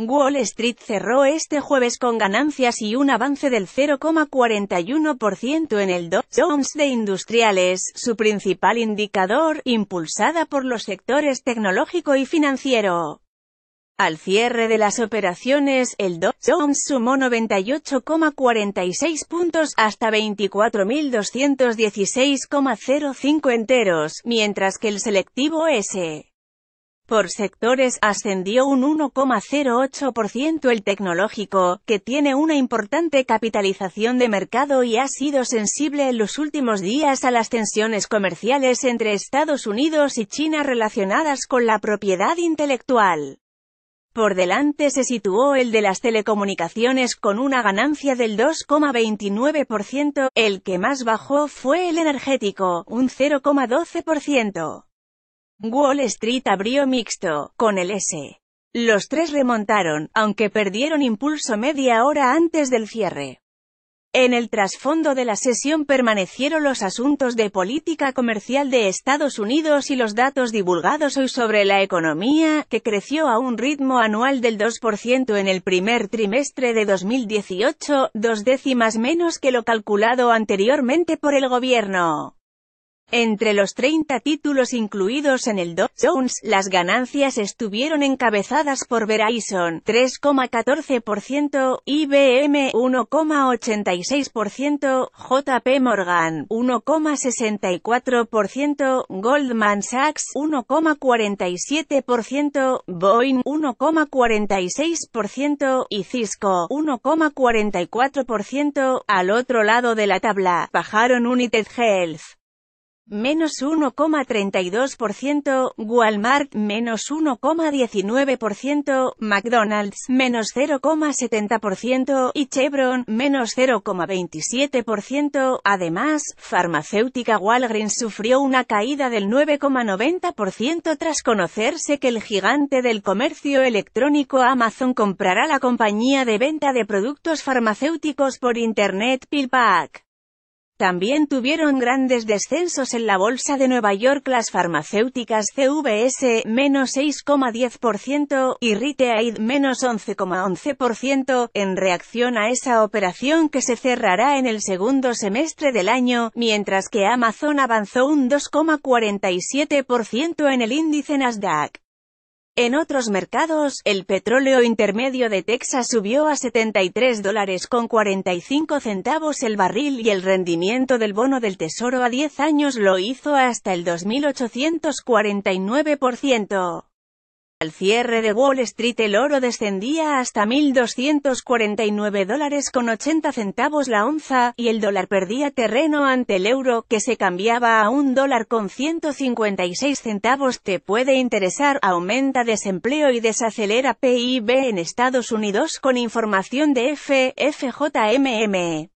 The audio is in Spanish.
Wall Street cerró este jueves con ganancias y un avance del 0,41% en el Dow Jones de Industriales, su principal indicador, impulsada por los sectores tecnológico y financiero. Al cierre de las operaciones, el Dow Jones sumó 98,46 puntos hasta 24.216,05 enteros, mientras que el selectivo S. Por sectores ascendió un 1,08% el tecnológico, que tiene una importante capitalización de mercado y ha sido sensible en los últimos días a las tensiones comerciales entre Estados Unidos y China relacionadas con la propiedad intelectual. Por delante se situó el de las telecomunicaciones con una ganancia del 2,29%, el que más bajó fue el energético, un 0,12%. Wall Street abrió mixto, con el S. Los tres remontaron, aunque perdieron impulso media hora antes del cierre. En el trasfondo de la sesión permanecieron los asuntos de política comercial de Estados Unidos y los datos divulgados hoy sobre la economía, que creció a un ritmo anual del 2% en el primer trimestre de 2018, dos décimas menos que lo calculado anteriormente por el gobierno. Entre los 30 títulos incluidos en el Dow Jones, las ganancias estuvieron encabezadas por Verizon, 3,14%, IBM, 1,86%, JP Morgan, 1,64%, Goldman Sachs, 1,47%, Boeing, 1,46% y Cisco, 1,44%. Al otro lado de la tabla, bajaron United Health, menos 1,32%, Walmart, menos 1,19%, McDonald's, menos 0,70% y Chevron, menos 0,27%. Además, farmacéutica Walgreens sufrió una caída del 9,90% tras conocerse que el gigante del comercio electrónico Amazon comprará la compañía de venta de productos farmacéuticos por Internet PillPack. También tuvieron grandes descensos en la bolsa de Nueva York las farmacéuticas CVS, menos 6,10%, y Rite menos 11,11%, en reacción a esa operación que se cerrará en el segundo semestre del año, mientras que Amazon avanzó un 2,47% en el índice Nasdaq. En otros mercados, el petróleo intermedio de Texas subió a 73 dólares con 45 centavos el barril y el rendimiento del bono del Tesoro a 10 años lo hizo hasta el 2.849%. Al cierre de Wall Street el oro descendía hasta 1.249 dólares con 80 centavos la onza, y el dólar perdía terreno ante el euro, que se cambiaba a un dólar con 156 centavos. Te puede interesar, aumenta desempleo y desacelera PIB en Estados Unidos con información de FFJMM.